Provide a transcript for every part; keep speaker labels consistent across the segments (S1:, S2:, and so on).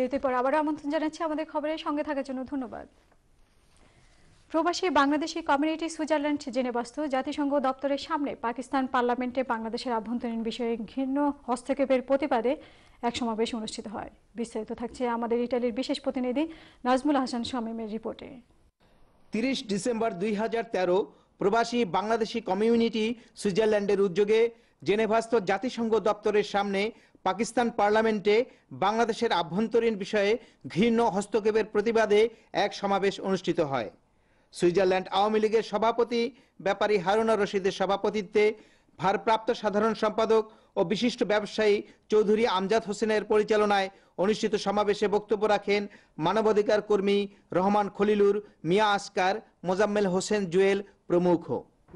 S1: বিরতি পর আবারও আমন্ত্রণ জানাচ্ছি আমাদের খবরের সঙ্গে থাকার জন্য ধন্যবাদ প্রবাসী বাংলাদেশি কমিউনিটি সুইজারল্যান্ড জেনেবাস্ত জাতিসংঘ দপ্তরের সামনে পাকিস্তান পার্লামেন্টে বাংলাদেশের আভ্যন্তরীণ বিষয়ে ঘৃণ্য হস্তক্ষেপের প্রতিবাদে এক সমাবেশ অনুষ্ঠিত হয় বিস্তারিত থাকছে আমাদের ইটালির বিশেষ প্রতিনিধি নাজমুল হাসান শামিমের রিপোর্টে
S2: তিরিশ ডিসেম্বর দুই প্রবাসী বাংলাদেশি কমিউনিটি সুইজারল্যান্ডের উদ্যোগে জেনেভাস্ত জাতিসংঘ দপ্তরের সামনে পাকিস্তান পার্লামেন্টে বাংলাদেশের আভ্যন্তরীণ বিষয়ে ঘৃণ্য হস্তক্ষেপের প্রতিবাদে এক সমাবেশ অনুষ্ঠিত হয় সুইজারল্যান্ড আওয়ামী লীগের সভাপতি ব্যাপারী হারুনা রশিদের সভাপতিত্বে ভারপ্রাপ্ত সাধারণ সম্পাদক ও বিশিষ্ট ব্যবসায়ী চৌধুরী আমজাদ হোসেনের পরিচালনায় অনুষ্ঠিত সমাবেশে বক্তব্য রাখেন মানবাধিকার কর্মী রহমান খলিলুর মিয়া আসকার মোজাম্মেল হোসেন জুয়েল প্রমুখ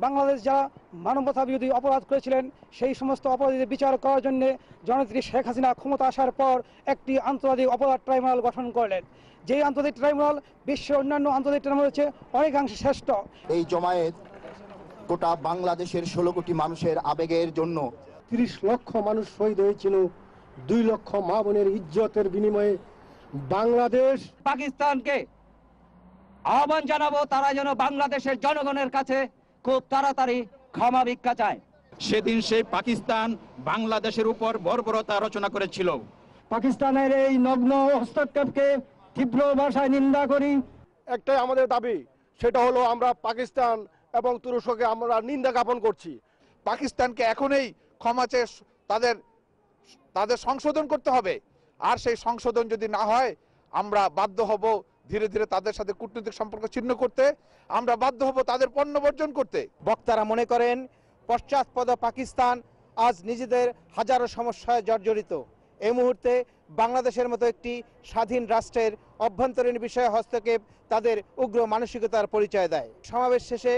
S2: বাংলাদেশ যারা মানবতা বিরোধী অপরাধ করেছিলেন সেই সমস্ত অপরাধীদের বিচার করার জন্য জননেত্রী শেখ হাসিনা ক্ষমতা আসার পর একটি আন্তর্জাতিক অপরাধ ট্রাইব্যুনাল গঠন করলেন যেই আন্তর্জাতিক ট্রাইব্যুনাল বিশ্বের অন্যান্য আন্তর্জাতিক ট্রাইব্যুনাল হচ্ছে অনেকাংশে শ্রেষ্ঠ এই জমায়েত গোটা বাংলাদেশের ষোলো কোটি মানুষের আবেগের জন্য তিরিশ লক্ষ মানুষ শহীদ হয়েছিল দুই লক্ষ মা বোনের ইজ্জতের বিনিময়ে বাংলাদেশ পাকিস্তানকে আহ্বান জানাবো তারা যেন বাংলাদেশের জনগণের কাছে খুব তাড়াতাড়ি ক্ষমা ভিক্ষা চায় সেদিন সে পাকিস্তান বাংলাদেশের উপর বর্বরতা রচনা করেছিল পাকিস্তানের এই নগ্ন হস্তক্ষেপকে তীব্র ভাষায় নিন্দা করি একটাই আমাদের দাবি সেটা হলো আমরা পাকিস্তান এবং তুরস্ককে আমরা নিন্দা জ্ঞাপন করছি পাকিস্তানকে এখনই ক্ষমা চেয়ে তাদের তাদের সংশোধন করতে হবে আর সেই সংশোধন যদি না হয় আমরা বাধ্য হব ধীরে ধীরে তাদের সাথে কূটনৈতিক সম্পর্ক ছিন্ন করতে আমরা বাধ্য হব তাদের পণ্য বর্জন করতে বক্তারা মনে করেন পশ্চাৎপদ পাকিস্তান আজ নিজেদের হাজারো সমস্যায় জর্জরিত এই মুহূর্তে বাংলাদেশের মতো একটি স্বাধীন রাষ্ট্রের অভ্যন্তরীণ বিষয়ে হস্তক্ষেপ তাদের উগ্র মানসিকতার পরিচয় দেয় সমাবেশ শেষে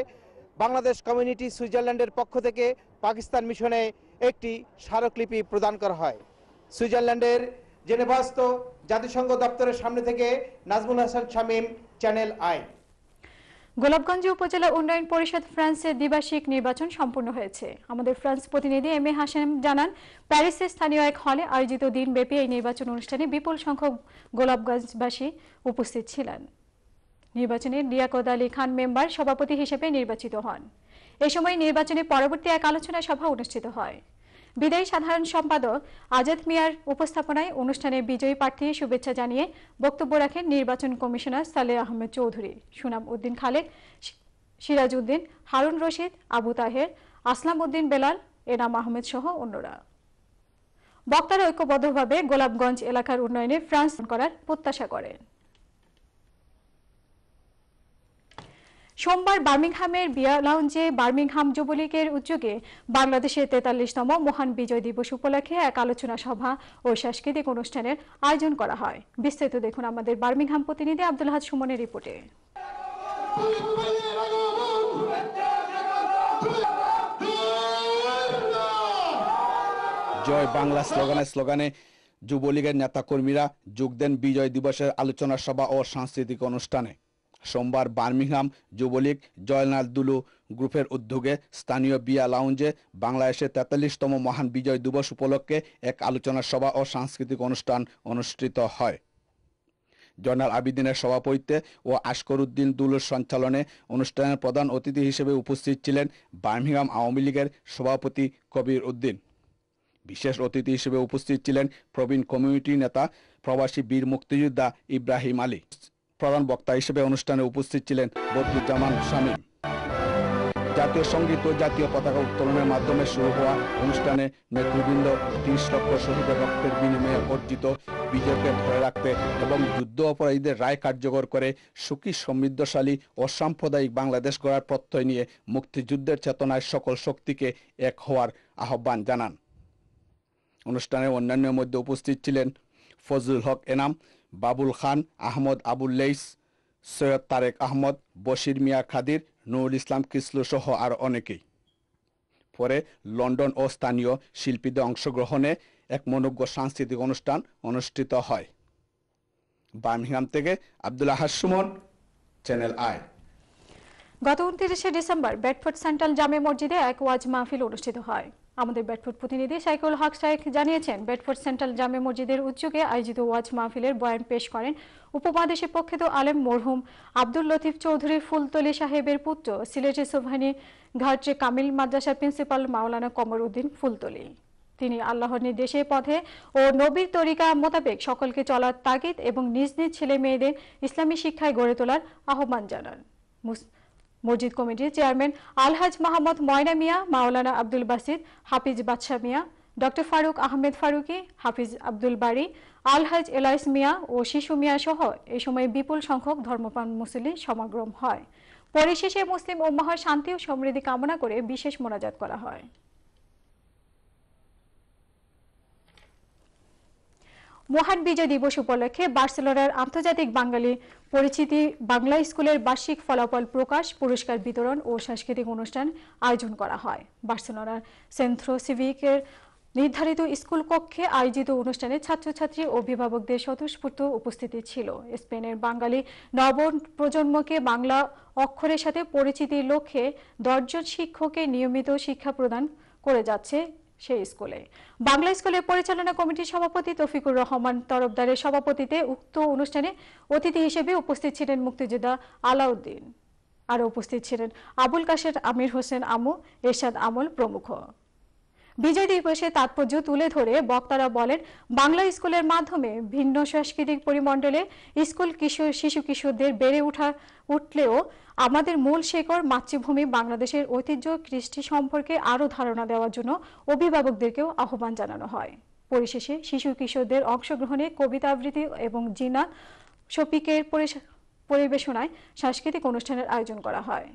S2: বাংলাদেশ কমিউনিটি সুইজারল্যান্ডের পক্ষ থেকে পাকিস্তান মিশনে একটি স্মারকলিপি প্রদান করা হয় সুইজারল্যান্ডের জেনেভাস্ত জাতিসংঘ দপ্তরের সামনে থেকে নাজমুল
S1: হাসান শামীম চ্যানেল আই গোলাপগঞ্জ উপজেলা উন্নয়ন পরিষদ ফ্রান্সের দ্বিবার্ষিক নির্বাচন সম্পন্ন হয়েছে আমাদের ফ্রান্স প্রতিনিধি এম এ হাসান জানান প্যারিসের স্থানীয় এক হলে আয়োজিত দিনব্যাপী এই নির্বাচন অনুষ্ঠানে বিপুল সংখ্যক গোলাপগঞ্জবাসী উপস্থিত ছিলেন নির্বাচনে লিয়াকত আলী খান মেম্বার সভাপতি হিসেবে নির্বাচিত হন এ সময় নির্বাচনে পরবর্তী এক আলোচনা সভা অনুষ্ঠিত হয় বিদায়ী সাধারণ সম্পাদক আজাদ মিয়ার উপস্থাপনায় অনুষ্ঠানে বিজয়ী প্রার্থী শুভেচ্ছা জানিয়ে বক্তব্য রাখেন নির্বাচন কমিশনার সালে আহমেদ চৌধুরী সুনাম উদ্দিন খালেক সিরাজ উদ্দিন হারুন রশিদ আবু তাহের আসলাম উদ্দিন বেলাল এনাম আহমেদ সহ অন্যরা বক্তারা ঐক্যবদ্ধভাবে গোলাপগঞ্জ এলাকার উন্নয়নে ফ্রান্স করার প্রত্যাশা করেন সোমবার বার্মিংহামের বিয়া লাউঞ্জে বার্মিংহাম যুবলীগের উদ্যোগে বাংলাদেশের তেতাল্লিশতম মহান বিজয় দিবস উপলক্ষে এক আলোচনা সভা ও সাংস্কৃতিক অনুষ্ঠানের আয়োজন করা হয় বিস্তারিত দেখুন আমাদের বার্মিংহাম প্রতিনিধি আব্দুল হাজ সুমনের রিপোর্টে জয় বাংলা স্লোগানে
S3: স্লোগানে যুবলীগের নেতাকর্মীরা যোগ দেন বিজয় দিবসের আলোচনা সভা ও সাংস্কৃতিক অনুষ্ঠানে সোমবার বার্মিংহাম যুবলীগ জয়নাল দুলু গ্রুপের উদ্যোগে স্থানীয় বিয়া লাউঞ্জে বাংলাদেশের তেতাল্লিশতম মহান বিজয় দিবস উপলক্ষে এক আলোচনা সভা ও সাংস্কৃতিক অনুষ্ঠান অনুষ্ঠিত হয় জয়নাল আবিদিনের সভাপতিত্বে ও আশকর উদ্দিন দুলুর সঞ্চালনে অনুষ্ঠানের প্রধান অতিথি হিসেবে উপস্থিত ছিলেন বার্মিংহাম আওয়ামী লীগের সভাপতি কবির উদ্দিন বিশেষ অতিথি হিসেবে উপস্থিত ছিলেন প্রবীণ কমিউনিটি নেতা প্রবাসী বীর মুক্তিযোদ্ধা ইব্রাহিম আলী প্রধান বক্তা হিসেবে অনুষ্ঠানে উপস্থিত ছিলেন বদরুজ্জামান শামীম জাতীয় সঙ্গীত ও জাতীয় পতাকা উত্তোলনের মাধ্যমে শুরু হওয়া অনুষ্ঠানে নেতৃবৃন্দ ত্রিশ লক্ষ শহীদ রক্তের বিনিময়ে অর্জিত বিজয়কে ধরে রাখতে এবং যুদ্ধ অপরাধীদের রায় কার্যকর করে সুখী সমৃদ্ধশালী ও সাম্প্রদায়িক বাংলাদেশ গড়ার প্রত্যয় নিয়ে মুক্তিযুদ্ধের চেতনায় সকল শক্তিকে এক হওয়ার আহ্বান জানান অনুষ্ঠানে অন্যান্যের মধ্যে উপস্থিত ছিলেন ফজলুল হক এনাম বাবুল খান আহমদ আবুল লেইস সৈয়দ তারেক আহমদ বশির মিয়া খাদির নুরুল ইসলাম কিসলু সহ আর অনেকেই পরে লন্ডন ও স্থানীয় শিল্পীদের অংশগ্রহণে এক মনোজ্ঞ সাংস্কৃতিক অনুষ্ঠান অনুষ্ঠিত হয় বার্মিংহাম থেকে আবদুল্লাহ সুমন চ্যানেল আয়
S1: গত উনত্রিশে ডিসেম্বর বেডফোর্ড সেন্ট্রাল জামে মসজিদে এক ওয়াজ মাহফিল অনুষ্ঠিত হয় আমাদের বেডফোর্ড প্রতিনিধি সাইকুল হক শাইক জানিয়েছেন বেডফোর্ড সেন্ট্রাল জামে মসজিদের উদ্যোগে আয়োজিত ওয়াজ মাহফিলের বয়ান পেশ করেন উপমহাদেশে তো আলেম মরহুম আব্দুল লতিফ চৌধুরী ফুলতলি সাহেবের পুত্র সিলেটে সোভানি ঘাটে কামিল মাদ্রাসার প্রিন্সিপাল মাওলানা কমর উদ্দিন ফুলতলি তিনি আল্লাহর নির্দেশে পথে ও নবীর তরিকা মোতাবেক সকলকে চলার তাগিদ এবং নিজ নিজ ছেলে মেয়েদের ইসলামী শিক্ষায় গড়ে তোলার আহ্বান জানান মসজিদ কমিটির চেয়ারম্যান আলহাজ মাহমদ ময়না মিয়া মাওলানা আব্দুল বাসিদ হাফিজ বাদশা মিয়া ডক্টর ফারুক আহমেদ ফারুকি হাফিজ আব্দুল বাড়ি আলহাজ এলাইস মিয়া ও শিশু মিয়া সহ এ সময় বিপুল সংখ্যক ধর্মপ্রাণ মুসলি সমাগম হয় পরিশেষে মুসলিম উম্মাহর শান্তি ও সমৃদ্ধি কামনা করে বিশেষ মোনাজাত করা হয় মহান বিজয় দিবস উপলক্ষে বার্সেলোনার আন্তর্জাতিক বাঙালি পরিচিতি বাংলা স্কুলের বার্ষিক ফলাফল প্রকাশ পুরস্কার বিতরণ ও সাংস্কৃতিক অনুষ্ঠান আয়োজন করা হয় বার্সেলোনার সেন্থ্রো সিভিকের নির্ধারিত স্কুল কক্ষে আয়োজিত অনুষ্ঠানে ছাত্রছাত্রী ও অভিভাবকদের স্বতঃস্ফূর্ত উপস্থিতি ছিল স্পেনের বাঙালি নব প্রজন্মকে বাংলা অক্ষরের সাথে পরিচিতির লক্ষ্যে দশজন শিক্ষকের নিয়মিত শিক্ষা প্রদান করে যাচ্ছে সেই স্কুলে বাংলা স্কুলের পরিচালনা কমিটির সভাপতি তফিকুর রহমান তরফদারের সভাপতিতে উক্ত অনুষ্ঠানে অতিথি হিসেবে উপস্থিত ছিলেন মুক্তিযোদ্ধা আলাউদ্দিন আরও উপস্থিত ছিলেন আবুল কাশের আমির হোসেন আমু এরশাদ আমল প্রমুখ বিজয় দিবসের তাৎপর্য তুলে ধরে বক্তারা বলেন বাংলা স্কুলের মাধ্যমে ভিন্ন সাংস্কৃতিক পরিমণ্ডলে স্কুল কিশোর শিশু কিশোরদের বেড়ে উঠা উঠলেও আমাদের মূল শেখর মাতৃভূমি বাংলাদেশের ঐতিহ্য কৃষ্টি সম্পর্কে আরও ধারণা দেওয়ার জন্য অভিভাবকদেরকেও আহ্বান জানানো হয় পরিশেষে শিশু কিশোরদের অংশগ্রহণে কবিতা আবৃত্তি এবং জিনা শফিকের পরিবেশনায় সাংস্কৃতিক অনুষ্ঠানের আয়োজন করা হয়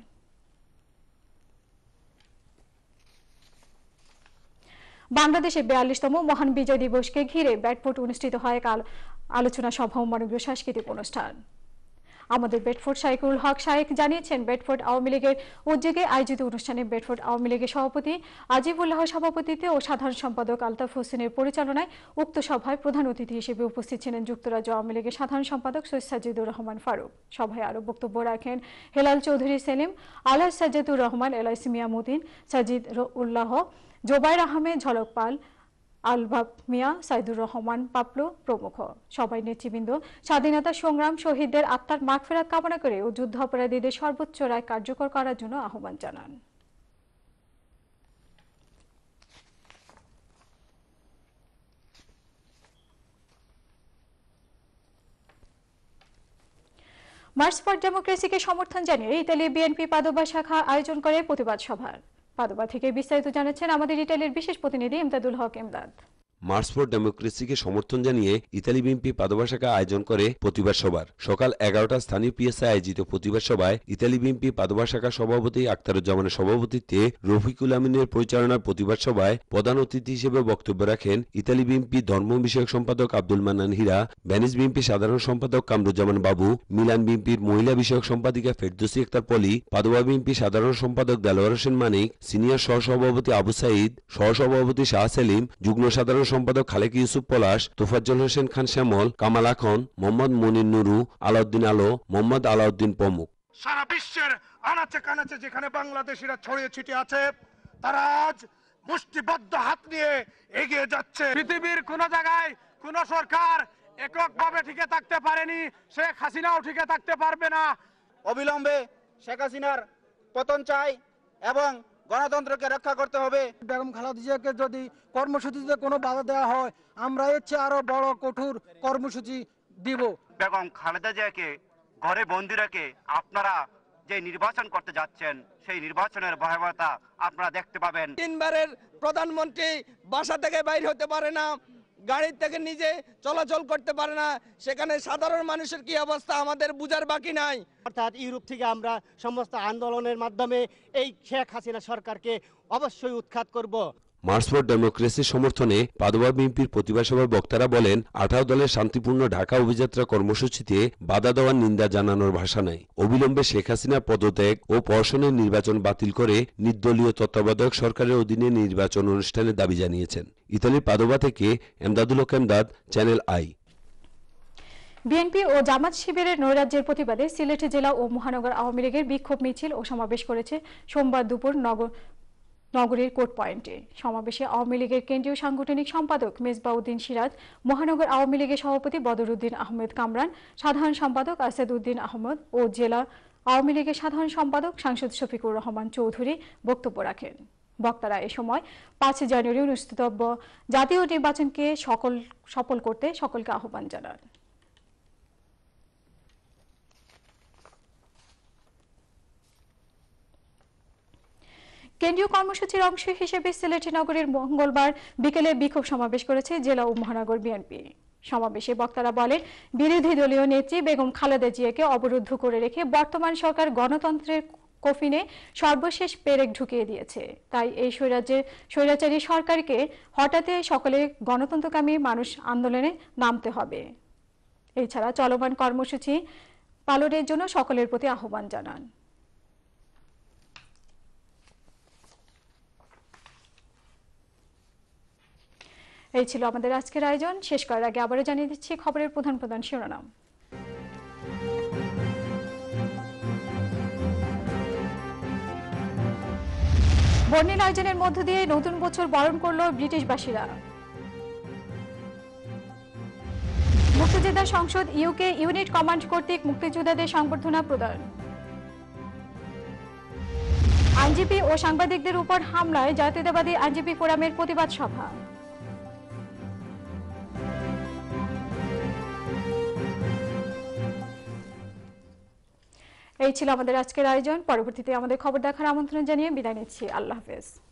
S1: বাংলাদেশে বিয়াল্লিশতম মহান বিজয় দিবসকে ঘিরে ব্যাটফোর্ট অনুষ্ঠিত হয় কাল আলোচনা সভা ও মানবীয় সাংস্কৃতিক অনুষ্ঠান আমাদের বেডফোর্ড সাইকুল হক শায়েক জানিয়েছেন বেডফোর্ড আওয়ামী লীগের উদ্যোগে আয়োজিত অনুষ্ঠানে বেডফোর্ড আওয়ামী লীগের সভাপতি আজিবুল্লাহ সভাপতিতে ও সাধারণ সম্পাদক আলতাফ হোসেনের পরিচালনায় উক্ত সভায় প্রধান অতিথি হিসেবে উপস্থিত ছিলেন যুক্তরাজ্য আওয়ামী লীগের সাধারণ সম্পাদক সৈয়দ সাজিদুর রহমান ফারুক সভায় আরও বক্তব্য রাখেন হেলাল চৌধুরী সেলিম আলহ সাজিদুর রহমান এলাইসি মিয়ামুদ্দিন সাজিদ উল্লাহ জোবাইর আহমেদ ঝলক পাল আলবাব মিয়া সাইদুর রহমান পাপলো প্রমুখ সবাই নেতৃবৃন্দ স্বাধীনতা সংগ্রাম শহীদদের আত্মার মাগফেরাত কামনা করে ও যুদ্ধ অপরাধীদের সর্বোচ্চ রায় কার্যকর করার জন্য আহ্বান জানান মার্চ ফর ডেমোক্রেসিকে সমর্থন জানিয়ে ইতালি বিএনপি পাদবা শাখা আয়োজন করে প্রতিবাদ সভার পাদোবা থেকে বিস্তারিত জানাচ্ছেন আমাদের ইটালির বিশেষ প্রতিনিধি ইমদাদুল হক ইমদাদ
S4: মার্চ ফর ডেমোক্রেসিকে সমর্থন জানিয়ে ইতালি বিএনপি পাদভাষাকা আয়োজন করে প্রতিবাদ সভার সকাল এগারোটা স্থানীয় পিএসআই আয়োজিত প্রতিবাদ সভায় ইতালি বিএনপি পাদভাষাকা সভাপতি আখতারুজ্জামানের সভাপতিত্বে রফিকুল আমিনের পরিচালনার প্রতিবাদ সভায় প্রধান অতিথি হিসেবে বক্তব্য রাখেন ইতালি বিএনপি ধর্ম বিষয়ক সম্পাদক আব্দুল মান্নান হীরা ভ্যানিস বিএনপি সাধারণ সম্পাদক কামরুজ্জামান বাবু মিলান বিএনপির মহিলা বিষয়ক সম্পাদিকা ফেরদোসি আক্তার পলি পাদবা বিএনপি সাধারণ সম্পাদক দেলোয়ার হোসেন মানিক সিনিয়র সহসভাপতি আবু সাইদ সহসভাপতি শাহ সেলিম যুগ্ম সাধারণ সম্পাদক খালেক ইউসুফ পলাশ তোফাজ্জল হোসেন খান শ্যামল কামাল আখন মোহাম্মদ মনির নুরু আলাউদ্দিন আলো মোহাম্মদ আলাউদ্দিন প্রমুখ
S2: সারা বিশ্বের আনাচে কানাচে যেখানে বাংলাদেশিরা ছড়িয়ে ছিটে আছে তারা আজ মুষ্টিবদ্ধ হাত নিয়ে এগিয়ে যাচ্ছে পৃথিবীর কোন জায়গায় কোন সরকার এককভাবে টিকে থাকতে পারেনি শেখ হাসিনাও টিকে থাকতে পারবে না অবিলম্বে শেখ হাসিনার পতন চাই এবং গণতন্ত্রকে রক্ষা করতে হবে বেগম খালাদিজাকে যদি কর্মসূচিতে কোনো বাধা দেওয়া হয় আমরা এর চেয়ে আরো বড় কঠোর কর্মসূচি দিব বেগম খালেদা জিয়াকে ঘরে বন্দি রেখে আপনারা যে নির্বাচন করতে যাচ্ছেন সেই নির্বাচনের ভয়াবহতা আপনারা দেখতে পাবেন তিনবারের প্রধানমন্ত্রী বাসা থেকে বাইর হতে পারে না গাড়ির থেকে নিজে চলাচল করতে পারে না সেখানে সাধারণ মানুষের কি অবস্থা আমাদের বুঝার বাকি নাই অর্থাৎ ইউরোপ থেকে আমরা সমস্ত আন্দোলনের মাধ্যমে এই শেখ হাসিনা সরকারকে অবশ্যই উৎখাত করব
S4: মার্চ ফর ডেমোক্রেসির সমর্থনে পাদোয়া বিএনপির প্রতিবাদ সভায় বক্তারা বলেন আঠারো দলের শান্তিপূর্ণ ঢাকা অভিযাত্রা কর্মসূচিতে বাধা দেওয়ার নিন্দা জানানোর ভাষা নাই অবিলম্বে শেখ হাসিনা পদত্যাগ ও পর্ষণের নির্বাচন বাতিল করে নির্দলীয় তত্ত্বাবধায়ক সরকারের অধীনে নির্বাচন অনুষ্ঠানে দাবি জানিয়েছেন ইতালির পাদোবা থেকে এমদাদুল হক এমদাদ চ্যানেল আই
S1: বিএনপি ও জামাত শিবিরের নৈরাজ্যের প্রতিবাদে সিলেট জেলা ও মহানগর আওয়ামী লীগের বিক্ষোভ মিছিল ও সমাবেশ করেছে সোমবার দুপুর নগর নগরীর কোর্ট পয়েন্টে সমাবেশে আওয়ামী লীগের কেন্দ্রীয় সাংগঠনিক সম্পাদক মেজবাউদ্দিন সিরাজ মহানগর আওয়ামী লীগের সভাপতি বদরউদ্দিন আহমেদ কামরান সাধারণ সম্পাদক উদ্দিন আহমদ ও জেলা আওয়ামী লীগের সাধারণ সম্পাদক সাংসদ শফিকুর রহমান চৌধুরী বক্তব্য রাখেন বক্তারা এ সময় পাঁচ জানুয়ারি অনুষ্ঠিতব্য জাতীয় নির্বাচনকে সকল সফল করতে সকলকে আহ্বান জানান কেন্দ্রীয় কর্মসূচির অংশ হিসেবে সিলেট নগরের মঙ্গলবার বিকেলে বিক্ষোভ সমাবেশ করেছে জেলা ও মহানগর বিএনপি সমাবেশে বক্তারা বলেন বিরোধী দলীয় নেত্রী বেগম খালেদা জিয়াকে অবরুদ্ধ করে রেখে বর্তমান সরকার গণতন্ত্রের কফিনে সর্বশেষ পেরেক ঢুকিয়ে দিয়েছে তাই এই স্বৈরাজ্যের স্বৈরাচারী সরকারকে হঠাতে সকলে গণতন্ত্রকামী মানুষ আন্দোলনে নামতে হবে এছাড়া চলমান কর্মসূচি পালনের জন্য সকলের প্রতি আহ্বান জানান এই ছিল আমাদের আজকের আয়োজন শেষ করার আগে আবারও জানিয়ে দিচ্ছি খবরের প্রধান প্রধান শিরোনাম বর্ণিল আয়োজনের মধ্য দিয়ে নতুন বছর বরণ করল ব্রিটিশবাসীরা মুক্তিযোদ্ধা সংসদ ইউকে ইউনিট কমান্ড কর্তৃক মুক্তিযোদ্ধাদের সংবর্ধনা প্রদান আইনজীবী ও সাংবাদিকদের উপর হামলায় জাতীয়তাবাদী আইনজীবী ফোরামের প্রতিবাদ সভা এই ছিল আমাদের আজকের আয়োজন পরবর্তীতে আমাদের খবর দেখার আমন্ত্রণ জানিয়ে বিদায় নিচ্ছি আল্লাহ হাফেজ